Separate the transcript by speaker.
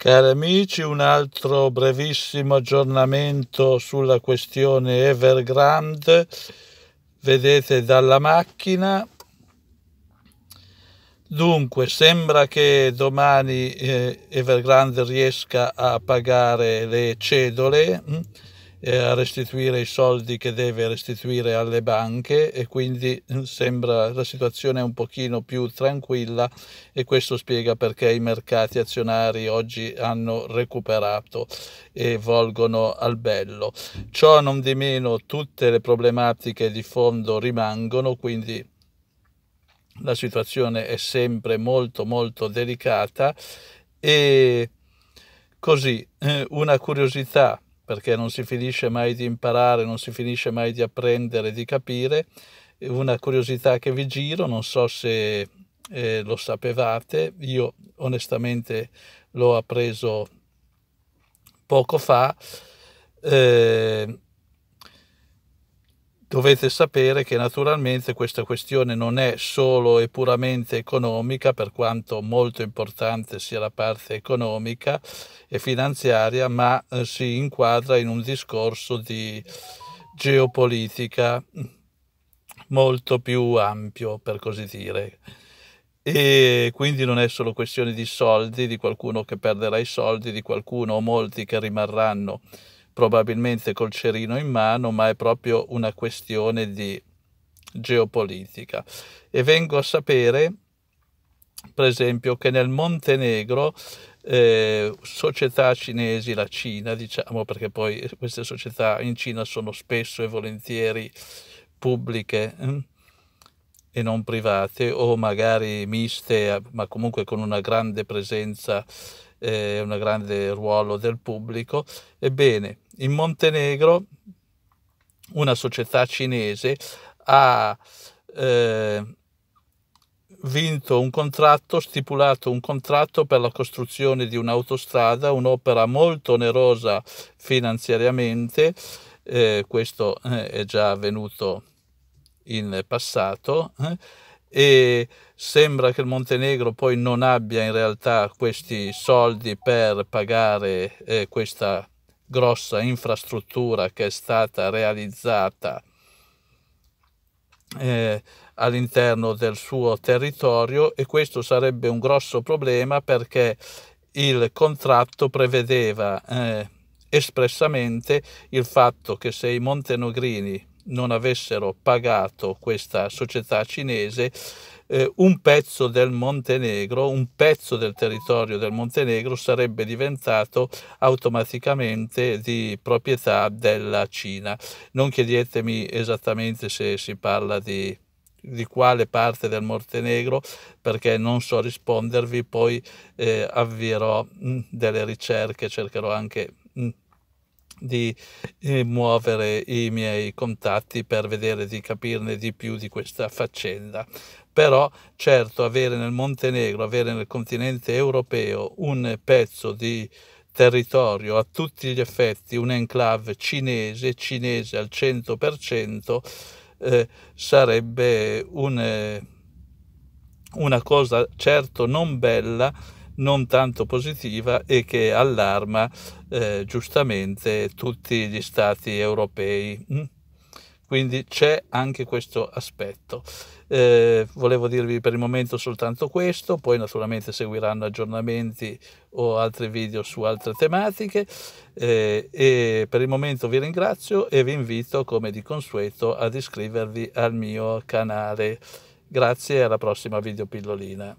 Speaker 1: Cari amici, un altro brevissimo aggiornamento sulla questione Evergrande. Vedete dalla macchina. Dunque, sembra che domani eh, Evergrande riesca a pagare le cedole. Mm? Eh, a restituire i soldi che deve restituire alle banche e quindi mm, sembra la situazione un pochino più tranquilla e questo spiega perché i mercati azionari oggi hanno recuperato e volgono al bello. Ciò non di meno tutte le problematiche di fondo rimangono, quindi la situazione è sempre molto molto delicata e così eh, una curiosità perché non si finisce mai di imparare, non si finisce mai di apprendere, di capire. Una curiosità che vi giro, non so se eh, lo sapevate, io onestamente l'ho appreso poco fa. Eh, Dovete sapere che naturalmente questa questione non è solo e puramente economica, per quanto molto importante sia la parte economica e finanziaria, ma eh, si inquadra in un discorso di geopolitica molto più ampio, per così dire. E quindi non è solo questione di soldi, di qualcuno che perderà i soldi, di qualcuno o molti che rimarranno probabilmente col cerino in mano, ma è proprio una questione di geopolitica. E vengo a sapere, per esempio, che nel Montenegro eh, società cinesi, la Cina, diciamo, perché poi queste società in Cina sono spesso e volentieri pubbliche eh, e non private o magari miste, ma comunque con una grande presenza eh, un grande ruolo del pubblico. Ebbene, in Montenegro una società cinese ha eh, vinto un contratto, stipulato un contratto per la costruzione di un'autostrada, un'opera molto onerosa finanziariamente, eh, questo eh, è già avvenuto in passato. Eh e sembra che il Montenegro poi non abbia in realtà questi soldi per pagare eh, questa grossa infrastruttura che è stata realizzata eh, all'interno del suo territorio e questo sarebbe un grosso problema perché il contratto prevedeva eh, espressamente il fatto che se i montenegrini non avessero pagato questa società cinese eh, un pezzo del Montenegro, un pezzo del territorio del Montenegro sarebbe diventato automaticamente di proprietà della Cina. Non chiedetemi esattamente se si parla di di quale parte del Montenegro perché non so rispondervi, poi eh, avvierò mh, mm, delle ricerche, cercherò anche mh, mm, di eh, muovere i miei contatti per vedere di capirne di più di questa faccenda. Però certo avere nel Montenegro, avere nel continente europeo un pezzo di territorio a tutti gli effetti, un enclave cinese, cinese al 100%, eh, sarebbe un, eh, una cosa certo non bella, non tanto positiva e che allarma eh, giustamente tutti gli stati europei. Mm? Quindi c'è anche questo aspetto. Eh, volevo dirvi per il momento soltanto questo, poi naturalmente seguiranno aggiornamenti o altri video su altre tematiche eh, e per il momento vi ringrazio e vi invito come di consueto ad iscrivervi al mio canale. Grazie e alla prossima video pillolina.